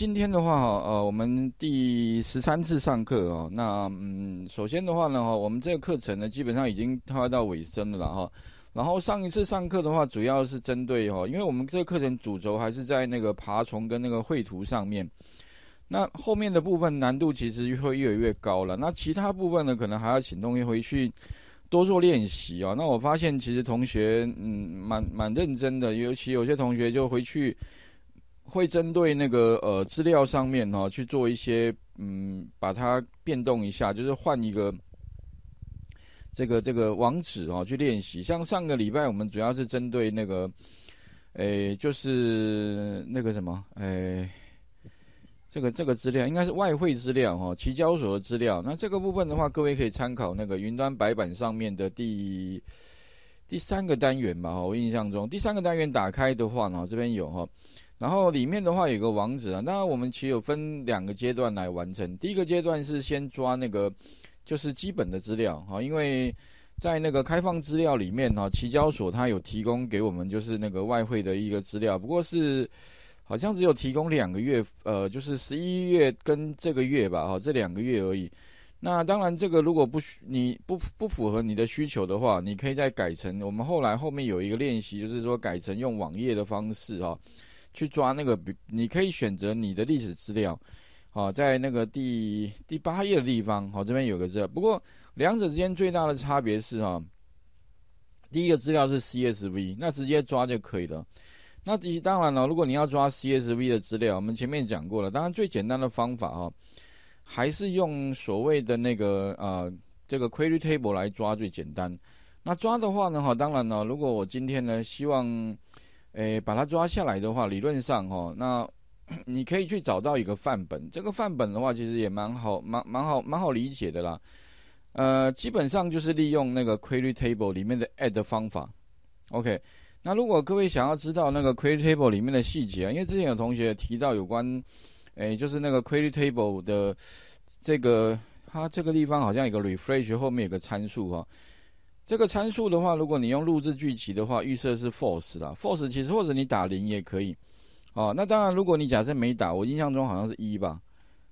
今天的话哈，呃，我们第十三次上课哦。那嗯，首先的话呢哈，我们这个课程呢基本上已经快要到尾声了哈，然后上一次上课的话，主要是针对哈，因为我们这个课程主轴还是在那个爬虫跟那个绘图上面，那后面的部分难度其实会越来越高了，那其他部分呢可能还要请同学回去多做练习啊，那我发现其实同学嗯，蛮蛮认真的，尤其有些同学就回去。会针对那个呃资料上面哦去做一些嗯把它变动一下，就是换一个这个这个网址哦去练习。像上个礼拜我们主要是针对那个诶就是那个什么诶这个这个资料应该是外汇资料哈，期交所的资料。那这个部分的话，各位可以参考那个云端白板上面的第第三个单元吧。我印象中第三个单元打开的话呢，这边有哈。然后里面的话有个网址啊，那我们其实有分两个阶段来完成。第一个阶段是先抓那个就是基本的资料啊，因为在那个开放资料里面哈，期交所它有提供给我们就是那个外汇的一个资料，不过是好像只有提供两个月，呃，就是十一月跟这个月吧，哈，这两个月而已。那当然，这个如果不需你不不符合你的需求的话，你可以再改成我们后来后面有一个练习，就是说改成用网页的方式哈。去抓那个，比你可以选择你的历史资料，啊，在那个第第八页的地方，哦，这边有个这，不过两者之间最大的差别是，哈，第一个资料是 CSV，那直接抓就可以了。那当然了，如果你要抓 CSV 的资料，我们前面讲过了。当然最简单的方法，哈，还是用所谓的那个呃这个 Query Table 来抓最简单。那抓的话呢，哈，当然了，如果我今天呢希望。诶，把它抓下来的话，理论上哈，那 你可以去找到一个范本。这个范本的话，其实也蛮好，蛮蛮好，蛮好理解的啦。呃，基本上就是利用那个 query table 里面的 add 方法。OK，那如果各位想要知道那个 query table 里面的细节啊，因为之前有同学提到有关，诶，就是那个 query table 的这个，它这个地方好像有个 refresh，后面有个参数哈。这个参数的话，如果你用录制剧集的话，预设是 false 啦。false 其实或者你打零也可以，哦。那当然，如果你假设没打，我印象中好像是一吧？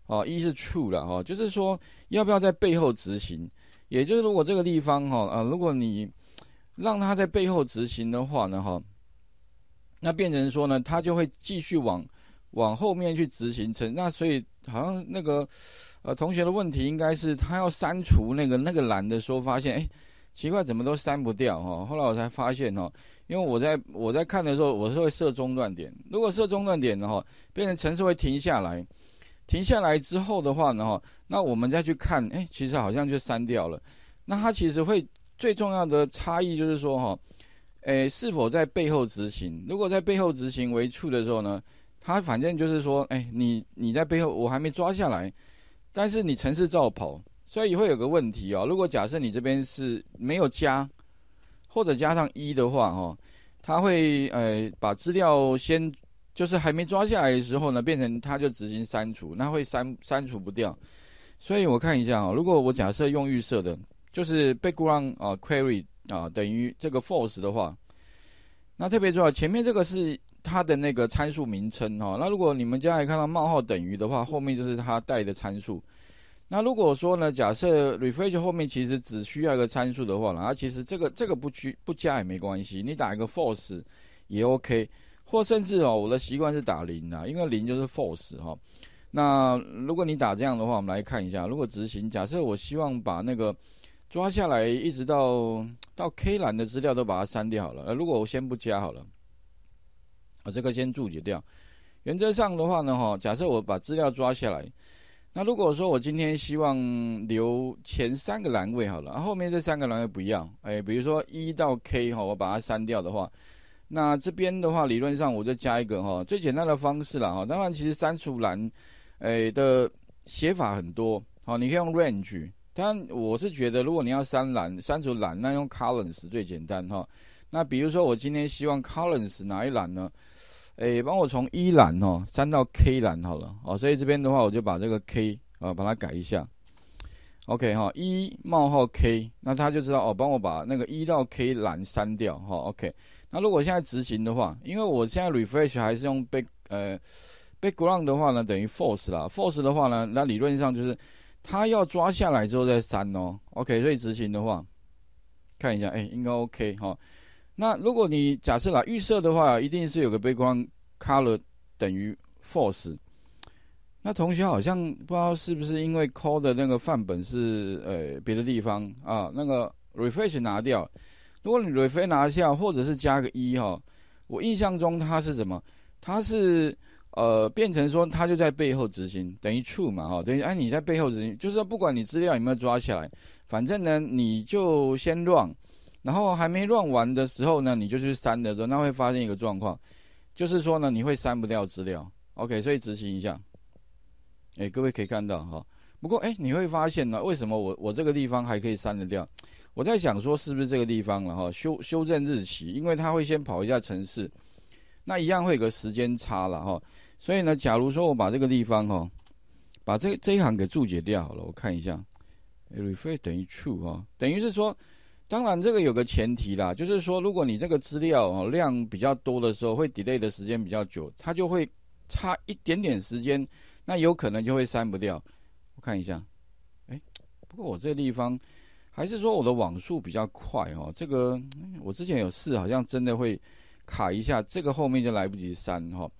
哦，一是 true 了哈，就是说要不要在背后执行？也就是如果这个地方哈，呃，如果你让他在背后执行的话呢，哈，那变成说呢，他就会继续往往后面去执行。那那所以好像那个呃同学的问题应该是他要删除那个那个栏的时候，发现哎。奇怪，怎么都删不掉哈？后来我才发现哈，因为我在我在看的时候，我是会设中断点。如果设中断点的话，变成程式会停下来。停下来之后的话呢，哈，那我们再去看，哎，其实好像就删掉了。那它其实会最重要的差异就是说哈，哎，是否在背后执行？如果在背后执行为处的时候呢，它反正就是说，哎，你你在背后，我还没抓下来，但是你程式照跑。所以会有个问题哦。如果假设你这边是没有加，或者加上一的话，哈，它会呃把资料先就是还没抓下来的时候呢，变成它就执行删除，那会删删除不掉。所以我看一下哦，如果我假设用预设的，就是 background 啊 query 啊等于这个 false 的话，那特别重要，前面这个是它的那个参数名称哦。那如果你们将来看到冒号等于的话，后面就是它带的参数。那如果说呢，假设 refresh 后面其实只需要一个参数的话了，啊，其实这个这个不需不加也没关系，你打一个 force 也 OK，或甚至哦，我的习惯是打零啊，因为零就是 force 哈。那如果你打这样的话，我们来看一下，如果执行，假设我希望把那个抓下来一直到到 K 栏的资料都把它删掉好了，呃，如果我先不加好了，啊，这个先注解掉。原则上的话呢，哈，假设我把资料抓下来。那如果说我今天希望留前三个栏位好了，后面这三个栏位不要，哎，比如说一到 K 哈，我把它删掉的话，那这边的话理论上我再加一个哈，最简单的方式啦哈。当然其实删除栏，哎的写法很多，好，你可以用 range，但我是觉得如果你要删栏、删除栏，那用 columns 最简单哈。那比如说我今天希望 columns 哪一栏呢？诶，帮我从一栏哦删到 K 栏好了哦，所以这边的话，我就把这个 K 啊把它改一下。OK 哈，一冒号 K，那他就知道哦，帮我把那个一到 K 栏删掉哈。OK，那如果现在执行的话，因为我现在 refresh 还是用背呃 background 的话呢，等于 force 啦。force 的话呢，那理论上就是他要抓下来之后再删哦。OK，所以执行的话，看一下哎，应该 OK 哈。那如果你假设啦预设的话，一定是有个被关 color 等于 false。那同学好像不知道是不是因为 call 的那个范本是呃别的地方啊，那个 refresh 拿掉。如果你 refresh 拿下，或者是加个一哈，我印象中它是怎么？它是呃变成说它就在背后执行，等于 true 嘛哈，等于哎你在背后执行，就是不管你资料有没有抓起来，反正呢你就先 run。然后还没乱完的时候呢，你就去删的时候，那会发现一个状况，就是说呢，你会删不掉资料。OK，所以执行一下。哎，各位可以看到哈，不过哎，你会发现呢，为什么我我这个地方还可以删得掉？我在想说是不是这个地方了哈？修修正日期，因为它会先跑一下程式，那一样会有个时间差了哈。所以呢，假如说我把这个地方哈，把这这一行给注解掉好了，我看一下，reference 等于 true 哈，等于是说。当然，这个有个前提啦，就是说，如果你这个资料量比较多的时候，会 delay 的时间比较久，它就会差一点点时间，那有可能就会删不掉。我看一下，哎，不过我这地方还是说我的网速比较快哦。这个我之前有试，好像真的会卡一下，这个后面就来不及删哈。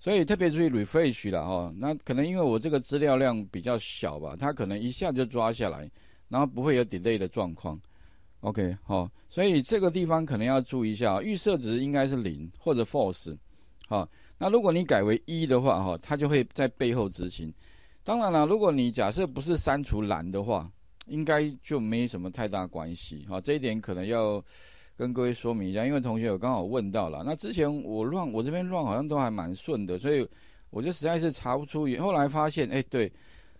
所以特别注意 refresh 了哈。那可能因为我这个资料量比较小吧，它可能一下就抓下来，然后不会有 delay 的状况。OK，好，所以这个地方可能要注意一下，预设值应该是零或者 false，好，那如果你改为一的话，哈，它就会在背后执行。当然了，如果你假设不是删除栏的话，应该就没什么太大关系，哈，这一点可能要跟各位说明一下，因为同学有刚好问到了。那之前我乱，我这边乱好像都还蛮顺的，所以我就实在是查不出。后来发现，哎，对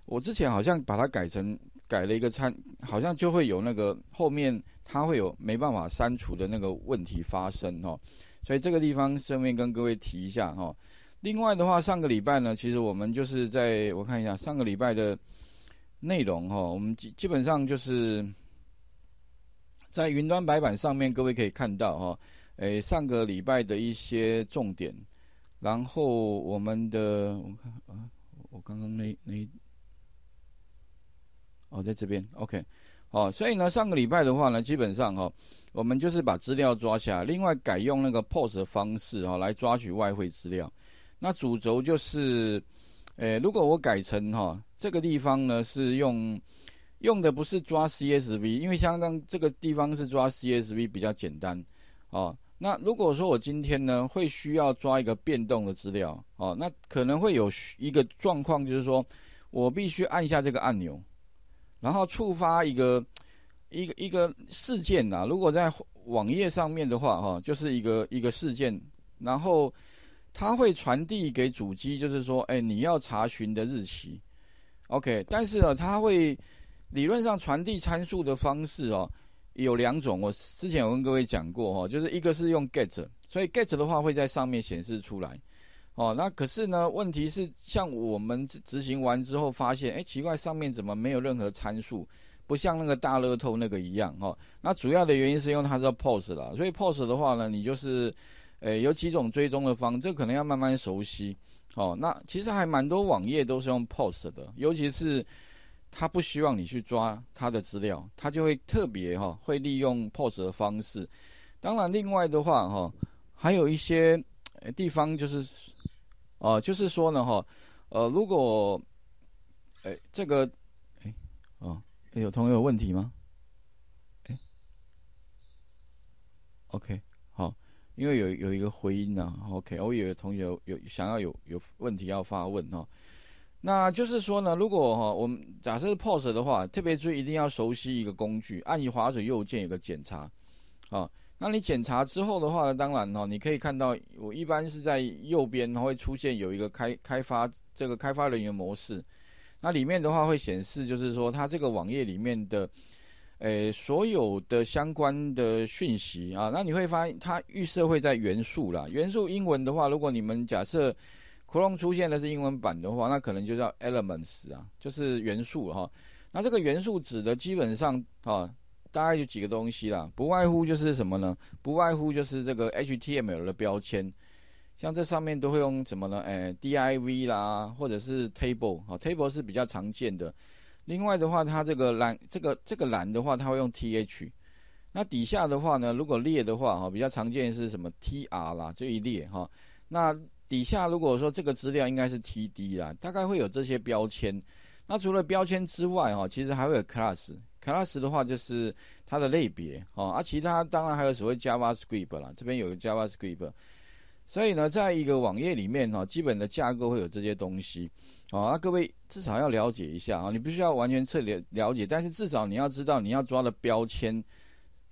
我之前好像把它改成改了一个参，好像就会有那个后面。它会有没办法删除的那个问题发生哈，所以这个地方顺便跟各位提一下哈。另外的话，上个礼拜呢，其实我们就是在我看一下上个礼拜的内容哈，我们基基本上就是在云端白板上面，各位可以看到哈，哎，上个礼拜的一些重点，然后我们的我看啊，我刚刚那那哦，在这边 OK。哦，所以呢，上个礼拜的话呢，基本上哈，我们就是把资料抓下来，另外改用那个 Post 的方式哈来抓取外汇资料。那主轴就是，诶，如果我改成哈，这个地方呢是用用的不是抓 CSV，因为相当这个地方是抓 CSV 比较简单。哦，那如果说我今天呢会需要抓一个变动的资料，哦，那可能会有一个状况就是说我必须按下这个按钮。然后触发一个一个一个事件呐，如果在网页上面的话，哈，就是一个一个事件，然后它会传递给主机，就是说，哎，你要查询的日期，OK，但是呢，它会理论上传递参数的方式哦，有两种，我之前有跟各位讲过哈，就是一个是用 GET，所以 GET 的话会在上面显示出来。哦，那可是呢？问题是，像我们执行完之后发现，哎，奇怪，上面怎么没有任何参数？不像那个大乐透那个一样，哦。那主要的原因是用它这 POS 了。所以 POS 的话呢，你就是，呃，有几种追踪的方，这可能要慢慢熟悉。哦，那其实还蛮多网页都是用 POS 的，尤其是他不希望你去抓他的资料，他就会特别哈，会利用 POS 的方式。当然，另外的话哈，还有一些地方就是。哦，就是说呢，哈，呃，如果，哎，这个，哎，啊，有同学有问题吗？哎，OK，好，因为有有一个回音呢，OK，我有个同学有想要有有问题要发问哦。那就是说呢，如果哈，我们假设是 p o s 的话，特别注意一定要熟悉一个工具，按你滑鼠右键有个检查，啊。那你检查之后的话呢，当然哦，你可以看到我一般是在右边，它会出现有一个开开发这个开发人员模式，那里面的话会显示就是说它这个网页里面的，呃，所有的相关的讯息啊，那你会发现它预设会在元素啦，元素英文的话，如果你们假设 Chrome 出现的是英文版的话，那可能就叫 Elements 啊，就是元素哈，那这个元素指的基本上啊。大概有几个东西啦，不外乎就是什么呢？不外乎就是这个 HTML 的标签，像这上面都会用什么呢？诶，DIV 啦，或者是 table 哦 t a b l e 是比较常见的。另外的话，它这个栏，这个这个栏的话，它会用 TH。那底下的话呢，如果列的话哈，比较常见是什么？TR 啦，这一列哈。那底下如果说这个资料应该是 TD 啦，大概会有这些标签。那除了标签之外哈，其实还会有 class。Class 的话就是它的类别哦，啊，其他当然还有所谓 JavaScript 啦，这边有个 JavaScript，所以呢，在一个网页里面哈，基本的架构会有这些东西哦，啊，各位至少要了解一下啊，你不需要完全彻底了解，但是至少你要知道你要抓的标签，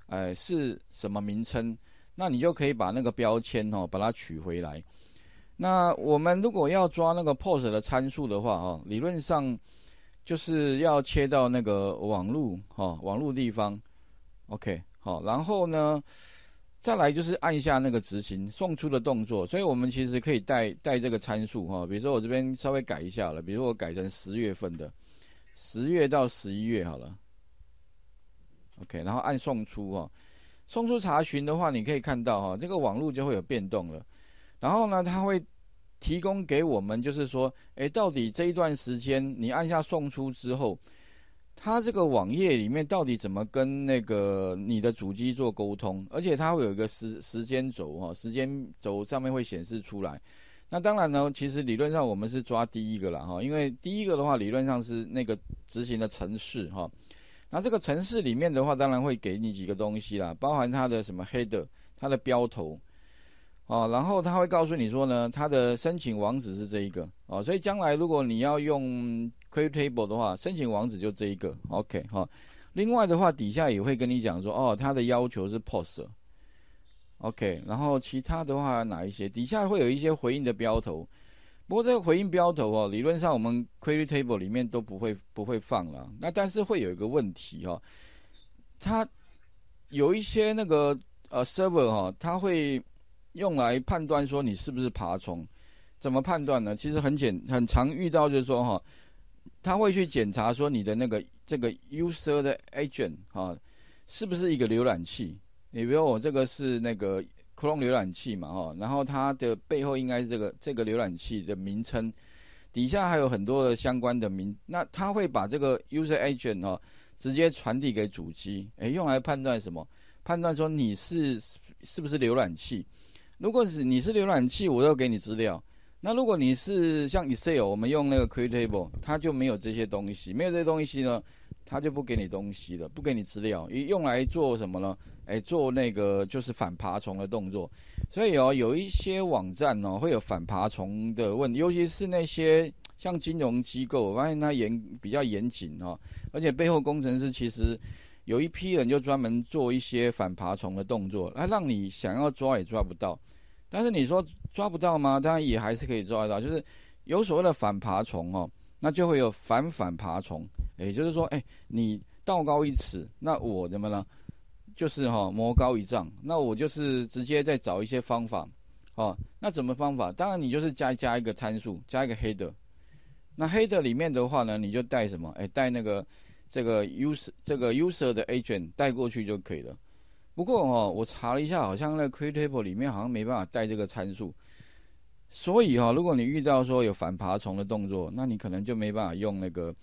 哎，是什么名称，那你就可以把那个标签哦把它取回来。那我们如果要抓那个 POST 的参数的话啊，理论上。就是要切到那个网路哈，网路地方，OK 好，然后呢，再来就是按下那个执行送出的动作，所以我们其实可以带带这个参数哈，比如说我这边稍微改一下了，比如说我改成十月份的，十月到十一月好了，OK，然后按送出哈，送出查询的话，你可以看到哈，这个网路就会有变动了，然后呢，它会。提供给我们就是说，哎，到底这一段时间你按下送出之后，它这个网页里面到底怎么跟那个你的主机做沟通？而且它会有一个时时间轴哈，时间轴上面会显示出来。那当然呢，其实理论上我们是抓第一个了哈，因为第一个的话理论上是那个执行的城市哈。那这个城市里面的话，当然会给你几个东西啦，包含它的什么 header、它的标头。哦，然后他会告诉你说呢，他的申请网址是这一个哦，所以将来如果你要用 Query Table 的话，申请网址就这一个，OK 好。另外的话，底下也会跟你讲说，哦，他的要求是 Post，OK，然后其他的话哪一些，底下会有一些回应的标头，不过这个回应标头哦，理论上我们 Query Table 里面都不会不会放了。那但是会有一个问题哦，它有一些那个呃 Server 哈，他会。用来判断说你是不是爬虫，怎么判断呢？其实很简，很常遇到就是说哈，他会去检查说你的那个这个 user 的 agent 哈，是不是一个浏览器？你比如我这个是那个 Chrome 浏览器嘛哈，然后它的背后应该是这个这个浏览器的名称，底下还有很多的相关的名。那他会把这个 user agent 哈直接传递给主机，哎，用来判断什么？判断说你是是不是浏览器？如果是你是浏览器，我要给你资料。那如果你是像 Excel，我们用那个 Create Table，它就没有这些东西，没有这些东西呢，它就不给你东西的，不给你资料。用来做什么呢？哎，做那个就是反爬虫的动作。所以哦，有一些网站哦，会有反爬虫的问，尤其是那些像金融机构，我发现它严比较严谨哦，而且背后工程师其实。有一批人就专门做一些反爬虫的动作，来让你想要抓也抓不到。但是你说抓不到吗？当然也还是可以抓得到。就是有所谓的反爬虫哦，那就会有反反爬虫。也就是说，哎，你道高一尺，那我怎么了？就是哈，魔高一丈，那我就是直接再找一些方法，哦，那怎么方法？当然你就是加加一个参数，加一个黑的，那黑的里面的话呢，你就带什么？哎，带那个。这个 user 这个 user 的 agent 带过去就可以了。不过哦，我查了一下，好像那 q u e r table 里面好像没办法带这个参数。所以哈，如果你遇到说有反爬虫的动作，那你可能就没办法用那个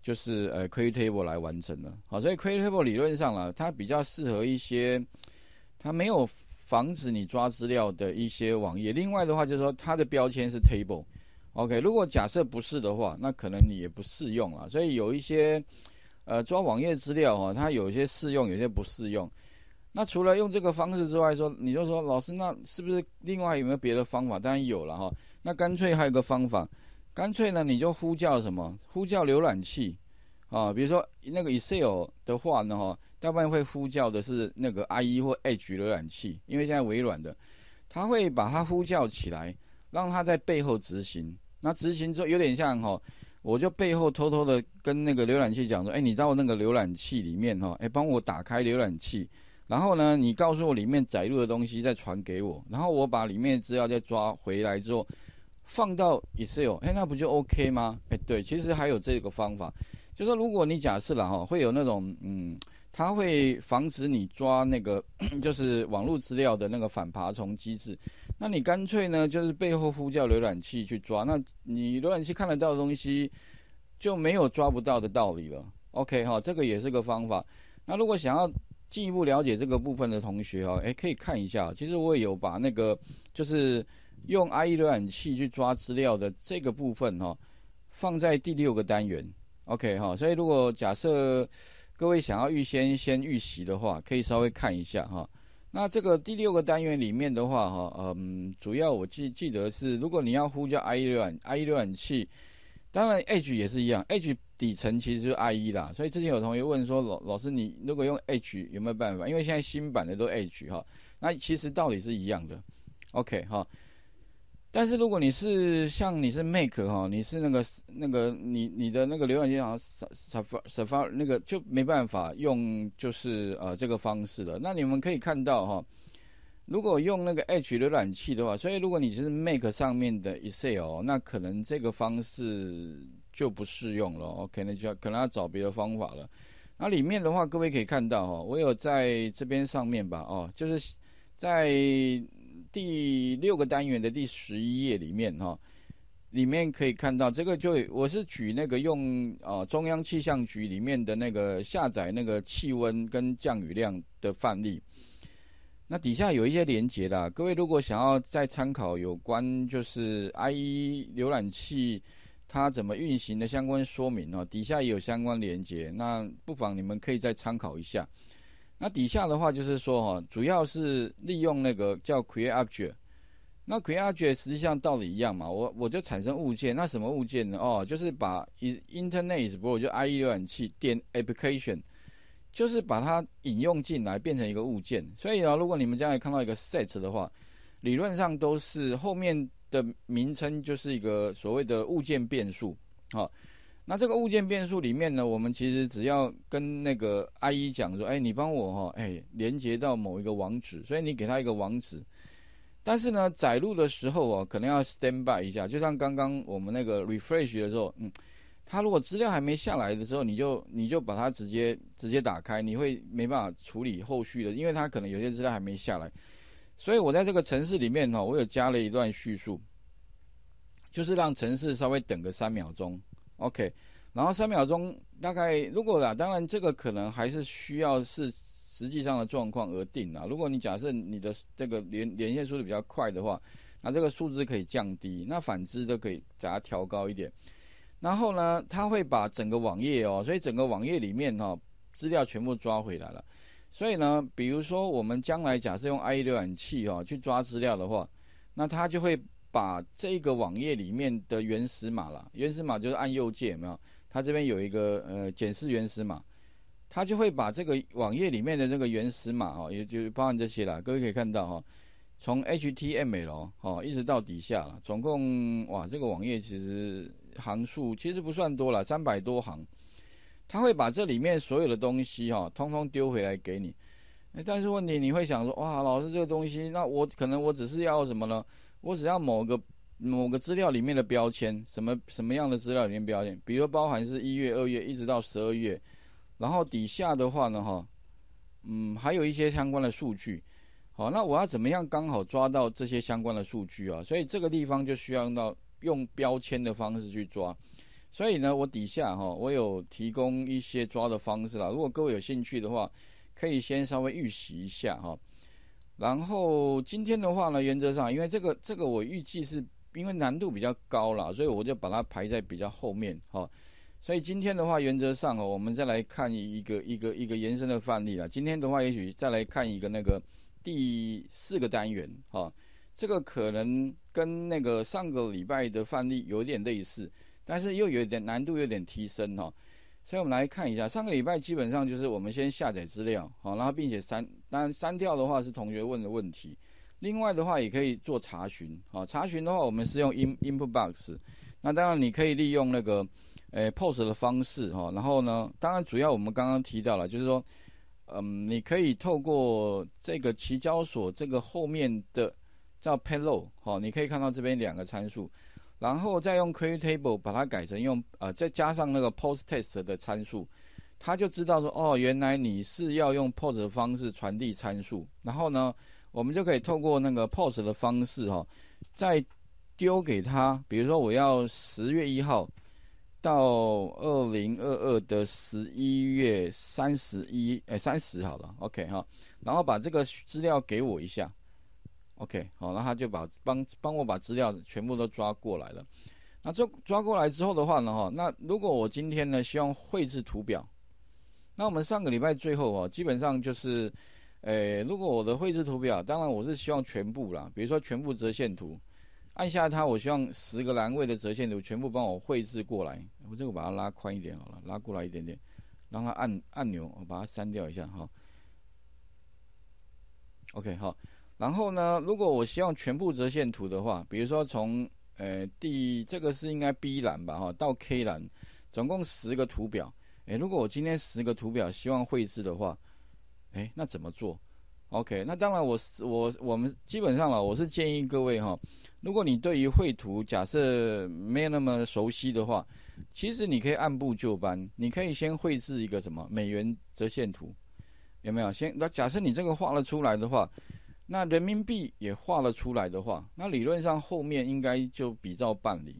就是呃 q u e r table 来完成了。好，所以 q u e r table 理论上啊，它比较适合一些它没有防止你抓资料的一些网页。另外的话，就是说它的标签是 table。OK，如果假设不是的话，那可能你也不适用了。所以有一些。呃，抓网页资料哈，它有些适用，有些不适用。那除了用这个方式之外，说你就说老师，那是不是另外有没有别的方法？当然有了哈。那干脆还有个方法，干脆呢你就呼叫什么？呼叫浏览器啊，比如说那个 Excel 的话呢哈，大部分会呼叫的是那个 IE 或 Edge 浏览器，因为现在微软的，它会把它呼叫起来，让它在背后执行。那执行之后有点像哈。我就背后偷偷的跟那个浏览器讲说，哎，你到那个浏览器里面哈，哎，帮我打开浏览器，然后呢，你告诉我里面载入的东西再传给我，然后我把里面资料再抓回来之后，放到 Excel，哎，那不就 OK 吗？哎，对，其实还有这个方法，就说如果你假设了哈，会有那种嗯。它会防止你抓那个，就是网络资料的那个反爬虫机制。那你干脆呢，就是背后呼叫浏览器去抓。那你浏览器看得到的东西，就没有抓不到的道理了。OK 哈，这个也是个方法。那如果想要进一步了解这个部分的同学哈，哎，可以看一下。其实我也有把那个，就是用 IE 浏览器去抓资料的这个部分哈，放在第六个单元。OK 哈，所以如果假设。各位想要预先先预习的话，可以稍微看一下哈。那这个第六个单元里面的话哈，嗯，主要我记记得是，如果你要呼叫 IE 软 IE 浏览器，当然 H 也是一样，H 底层其实就是 IE 啦。所以之前有同学问说，老老师你如果用 H 有没有办法？因为现在新版的都 H 哈，那其实道理是一样的。OK 哈。但是如果你是像你是 Make 哈，你是那个那个你你的那个浏览器好像 Safari 那个就没办法用就是呃这个方式了。那你们可以看到哈，如果用那个 Edge 浏览器的话，所以如果你是 Make 上面的 Excel，那可能这个方式就不适用了，可能就要可能要找别的方法了。那里面的话，各位可以看到哈，我有在这边上面吧，哦，就是在。第六个单元的第十一页里面哈，里面可以看到这个就我是举那个用啊中央气象局里面的那个下载那个气温跟降雨量的范例，那底下有一些连接啦。各位如果想要再参考有关就是 IE 浏览器它怎么运行的相关说明哦，底下也有相关连接，那不妨你们可以再参考一下。那底下的话就是说，哈，主要是利用那个叫 create object。那 create object 实际上道理一样嘛，我我就产生物件。那什么物件呢？哦，就是把 i n t e r n e t is 不过就 IE 浏览器点 application，就是把它引用进来变成一个物件。所以啊，如果你们将来看到一个 set 的话，理论上都是后面的名称就是一个所谓的物件变数，好。那这个物件变数里面呢，我们其实只要跟那个阿姨讲说：“哎，你帮我哈，哎，连接到某一个网址。”所以你给他一个网址。但是呢，载入的时候哦，可能要 stand by 一下，就像刚刚我们那个 refresh 的时候，嗯，它如果资料还没下来的时候，你就你就把它直接直接打开，你会没办法处理后续的，因为它可能有些资料还没下来。所以我在这个城市里面哈，我有加了一段叙述，就是让城市稍微等个三秒钟。OK，然后三秒钟大概，如果啊，当然这个可能还是需要是实际上的状况而定啊。如果你假设你的这个连连线速度比较快的话，那这个数字可以降低；那反之都可以把它调高一点。然后呢，它会把整个网页哦，所以整个网页里面哈资料全部抓回来了。所以呢，比如说我们将来假设用 IE 浏览器哦去抓资料的话，那它就会。把这个网页里面的原始码啦，原始码就是按右键没有，它这边有一个呃，检视原始码，它就会把这个网页里面的这个原始码哦，也就包含这些啦。各位可以看到哈，从 HTML 哦，一直到底下了，总共哇，这个网页其实行数其实不算多了，三百多行，它会把这里面所有的东西哈，通通丢回来给你。但是问题你会想说，哇，老师这个东西，那我可能我只是要什么呢？我只要某个某个资料里面的标签，什么什么样的资料里面标签？比如包含是一月、二月一直到十二月，然后底下的话呢，哈，嗯，还有一些相关的数据，好，那我要怎么样刚好抓到这些相关的数据啊？所以这个地方就需要用到用标签的方式去抓，所以呢，我底下哈，我有提供一些抓的方式啦。如果各位有兴趣的话，可以先稍微预习一下哈。然后今天的话呢，原则上，因为这个这个我预计是因为难度比较高了，所以我就把它排在比较后面哈。所以今天的话，原则上哦，我们再来看一个一个一个延伸的范例啊。今天的话，也许再来看一个那个第四个单元哈，这个可能跟那个上个礼拜的范例有点类似，但是又有点难度，有点提升哈。所以，我们来看一下，上个礼拜基本上就是我们先下载资料，好，然后并且删，当然删掉的话是同学问的问题。另外的话，也可以做查询，好，查询的话我们是用 in input box，那当然你可以利用那个，呃，post 的方式，哈，然后呢，当然主要我们刚刚提到了，就是说，嗯，你可以透过这个期交所这个后面的叫 payload，好，你可以看到这边两个参数。然后再用 query table 把它改成用，呃，再加上那个 post test 的参数，它就知道说，哦，原来你是要用 post 的方式传递参数。然后呢，我们就可以透过那个 post 的方式哈，再丢给他，比如说我要十月一号到二零二二的十一月三十一，哎，三十好了，OK 哈，然后把这个资料给我一下。OK，好，那他就把帮帮我把资料全部都抓过来了。那抓抓过来之后的话呢，哈，那如果我今天呢希望绘制图表，那我们上个礼拜最后哦，基本上就是，诶，如果我的绘制图表，当然我是希望全部啦，比如说全部折线图，按下它，我希望十个栏位的折线图全部帮我绘制过来。我这个把它拉宽一点好了，拉过来一点点，让它按按钮，我把它删掉一下哈。OK，好。然后呢？如果我希望全部折线图的话，比如说从呃第这个是应该 B 栏吧，哈，到 K 栏，总共十个图表。哎，如果我今天十个图表希望绘制的话，哎，那怎么做？OK，那当然我我我们基本上了，我是建议各位哈，如果你对于绘图假设没有那么熟悉的话，其实你可以按部就班，你可以先绘制一个什么美元折线图，有没有？先那假设你这个画了出来的话。那人民币也画了出来的话，那理论上后面应该就比较办理。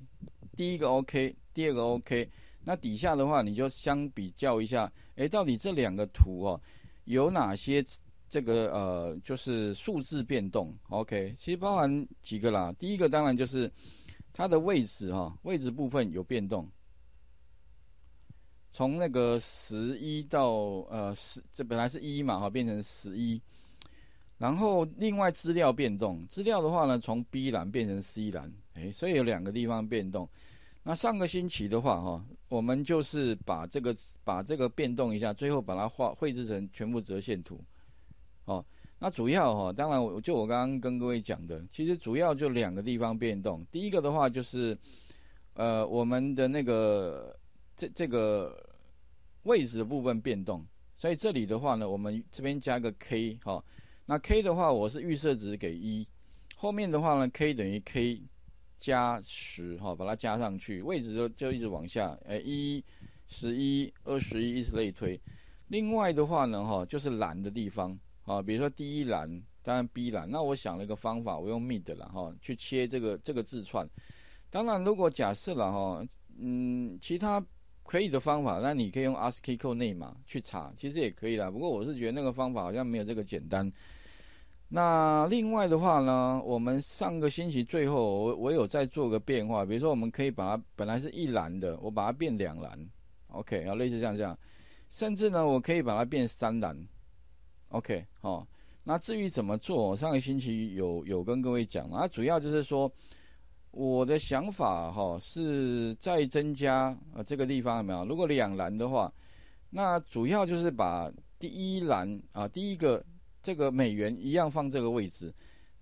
第一个 OK，第二个 OK。那底下的话，你就相比较一下，哎，到底这两个图哦，有哪些这个呃，就是数字变动 OK？其实包含几个啦。第一个当然就是它的位置哈，位置部分有变动，从那个十一到呃十，这本来是一嘛哈，变成十一。然后另外资料变动，资料的话呢，从 B 栏变成 C 栏，哎，所以有两个地方变动。那上个星期的话，哈，我们就是把这个把这个变动一下，最后把它画绘制成全部折线图。哦，那主要哈，当然我就我刚刚跟各位讲的，其实主要就两个地方变动。第一个的话就是，呃，我们的那个这这个位置的部分变动，所以这里的话呢，我们这边加个 K 哈。那 k 的话，我是预设值给一，后面的话呢，k 等于 k 加十哈，把它加上去，位置就就一直往下，哎，一、十一、二十一，以此类推。另外的话呢，哈，就是蓝的地方啊，比如说第一栏，当然 B 栏，那我想了一个方法，我用 mid 了哈，去切这个这个字串。当然，如果假设了哈，嗯，其他。可以的方法，那你可以用 ASCII 码内码去查，其实也可以啦。不过我是觉得那个方法好像没有这个简单。那另外的话呢，我们上个星期最后我我有再做个变化，比如说我们可以把它本来是一栏的，我把它变两栏，OK，啊，类似像这样，甚至呢我可以把它变三栏，OK，哦。那至于怎么做，上个星期有有跟各位讲了，主要就是说。我的想法哈是再增加啊这个地方有没有？如果两栏的话，那主要就是把第一栏啊第一个这个美元一样放这个位置，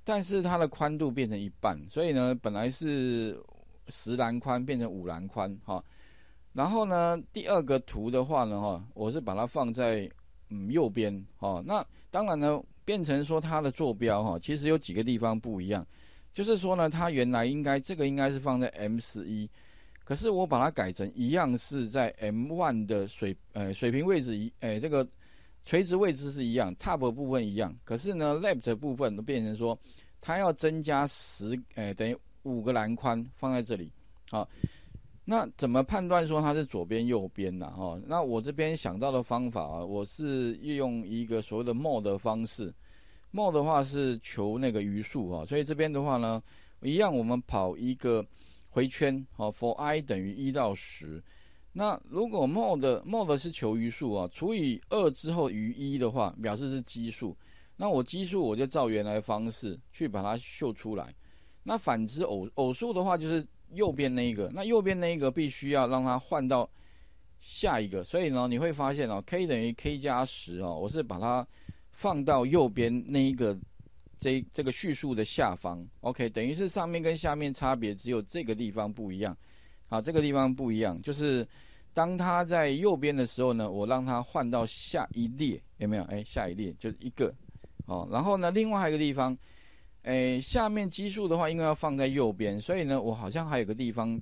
但是它的宽度变成一半，所以呢本来是十栏宽变成五栏宽哈。然后呢第二个图的话呢哈，我是把它放在嗯右边哈。那当然呢变成说它的坐标哈，其实有几个地方不一样。就是说呢，它原来应该这个应该是放在 M1，可是我把它改成一样是在 M1 的水呃水平位置一呃这个垂直位置是一样，top 部分一样，可是呢 left 部分都变成说它要增加十呃等于五个篮宽放在这里，好，那怎么判断说它是左边右边呢？哈，那我这边想到的方法啊，我是运用一个所谓的 mode 方式。mod 的话是求那个余数啊，所以这边的话呢，一样我们跑一个回圈啊，for i 等于一到十，那如果 mod mod 是求余数啊，除以二之后余一的话，表示是奇数，那我奇数我就照原来方式去把它秀出来，那反之偶偶数的话就是右边那一个，那右边那一个必须要让它换到下一个，所以呢你会发现哦，k 等于 k 加十啊，我是把它放到右边那一个这这个序数的下方，OK，等于是上面跟下面差别只有这个地方不一样，好，这个地方不一样，就是当它在右边的时候呢，我让它换到下一列，有没有？哎，下一列就是一个，哦，然后呢，另外一个地方，哎，下面基数的话，因为要放在右边，所以呢，我好像还有个地方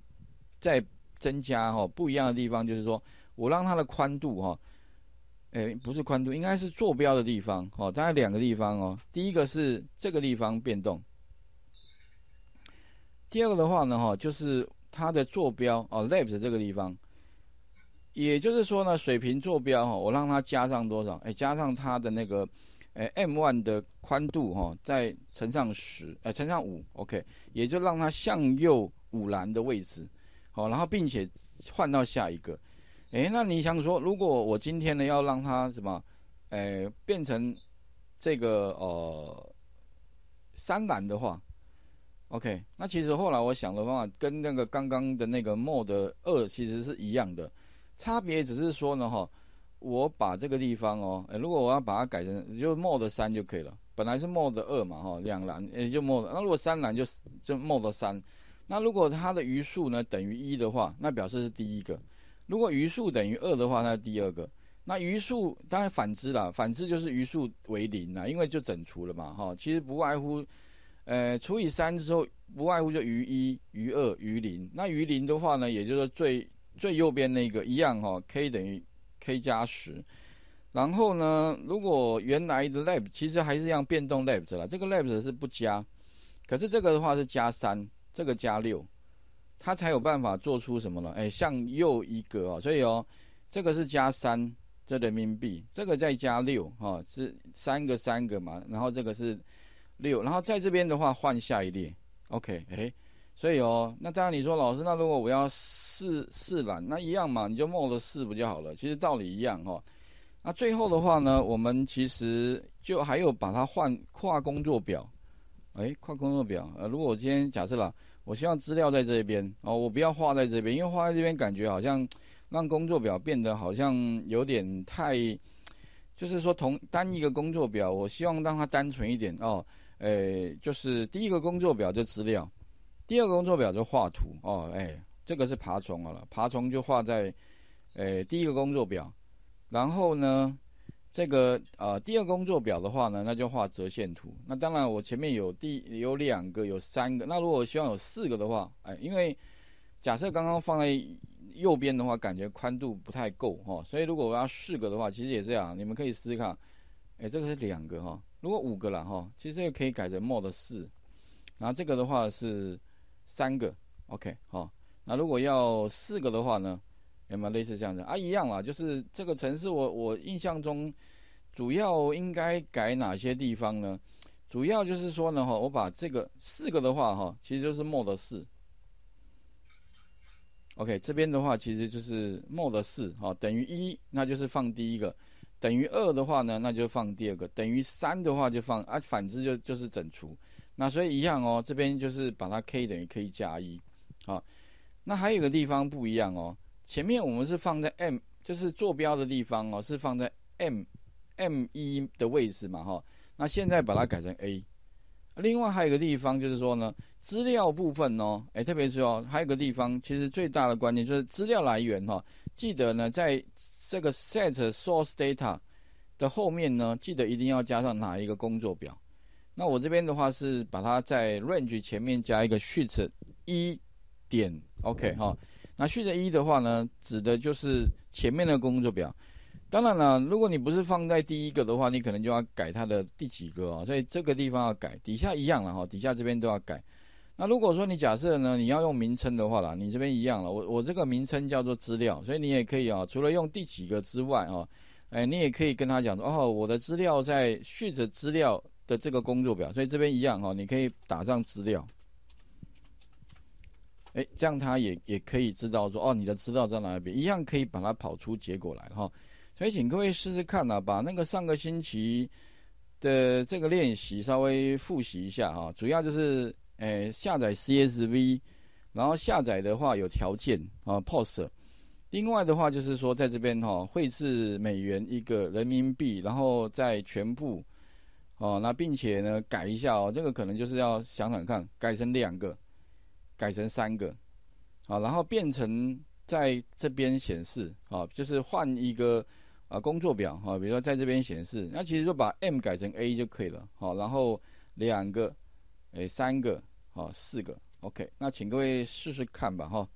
在增加哦，不一样的地方就是说我让它的宽度哈。哎，不是宽度，应该是坐标的地方哦。大概两个地方哦。第一个是这个地方变动，第二个的话呢，哈，就是它的坐标哦，labs 这个地方，也就是说呢，水平坐标哈，我让它加上多少？哎，加上它的那个，哎 m one 的宽度哈，再乘上十，哎，乘上五，OK，也就让它向右五栏的位置，好，然后并且换到下一个。哎，那你想说，如果我今天呢要让它什么，哎，变成这个呃三蓝的话，OK？那其实后来我想的方法跟那个刚刚的那个 mod 二其实是一样的，差别只是说呢哈，我把这个地方哦，如果我要把它改成就 mod 三就可以了。本来是 mod 二嘛哈，两蓝也就 mod。那如果三蓝就就 mod 三。那如果它的余数呢等于一的话，那表示是第一个。如果余数等于二的话，那第二个。那余数当然反之啦，反之就是余数为零啦，因为就整除了嘛，哈。其实不外乎，呃，除以三之后，不外乎就余一、余二、余零。那余零的话呢，也就是最最右边那个一样哈，k 等于 k 加十。然后呢，如果原来的 lab 其实还是一样变动 lab 啦，这个 lab 是不加，可是这个的话是加三，这个加六。它才有办法做出什么了？哎，向右一格哦，所以哦，这个是加三，这人民币，这个再加六，哈，是三个三个嘛，然后这个是六，然后在这边的话换下一列，OK，哎，所以哦，那当然你说老师，那如果我要四四栏，那一样嘛，你就 m o d 四不就好了？其实道理一样哈。那最后的话呢，我们其实就还有把它换跨工作表，哎，跨工作表，呃，如果我今天假设了。我希望资料在这边哦，我不要画在这边，因为画在这边感觉好像让工作表变得好像有点太，就是说同单一个工作表，我希望让它单纯一点哦，诶，就是第一个工作表就资料，第二个工作表就画图哦，哎，这个是爬虫好了，爬虫就画在诶第一个工作表，然后呢。这个呃，第二工作表的话呢，那就画折线图。那当然，我前面有第有两个，有三个。那如果我希望有四个的话，哎，因为假设刚刚放在右边的话，感觉宽度不太够哈。所以如果我要四个的话，其实也这样，你们可以试试看。哎，这个是两个哈，如果五个了哈，其实这个可以改成 Mode 四。然后这个的话是三个，OK 好。那如果要四个的话呢？有没有类似这样子啊，一样啦，就是这个城市，我我印象中主要应该改哪些地方呢？主要就是说呢，哈，我把这个四个的话，哈，其实就是 mod 四。OK，这边的话其实就是 mod 四，哈，等于一，那就是放第一个；等于二的话呢，那就放第二个；等于三的话就放啊，反之就就是整除。那所以一样哦，这边就是把它 k 等于 k 加一，好，那还有个地方不一样哦。前面我们是放在 M，就是坐标的地方哦，是放在 M，M 一的位置嘛哈。那现在把它改成 A。另外还有一个地方就是说呢，资料部分哦，哎，特别是哦，还有个地方，其实最大的关键就是资料来源哈。记得呢，在这个 Set Source Data 的后面呢，记得一定要加上哪一个工作表。那我这边的话是把它在 Range 前面加一个 Sheet 一点 OK 哈。那序着一的话呢，指的就是前面的工作表。当然了，如果你不是放在第一个的话，你可能就要改它的第几个哦。所以这个地方要改，底下一样了哈，底下这边都要改。那如果说你假设呢，你要用名称的话啦，你这边一样了。我我这个名称叫做资料，所以你也可以啊，除了用第几个之外啊，哎，你也可以跟他讲说，哦，我的资料在序着资料的这个工作表，所以这边一样哈，你可以打上资料。哎，这样他也也可以知道说，哦，你的资料在哪一边，一样可以把它跑出结果来哈。所以请各位试试看呐，把那个上个星期的这个练习稍微复习一下哈。主要就是，哎，下载 CSV，然后下载的话有条件啊，POS。另外的话就是说，在这边哈，汇至美元一个人民币，然后再全部哦，那并且呢改一下哦，这个可能就是要想想看，改成两个。改成三个，啊，然后变成在这边显示，啊，就是换一个啊工作表哈，比如说在这边显示，那其实就把 M 改成 A 就可以了，好，然后两个，哎，三个，好，四个，OK，那请各位试试看吧，哈。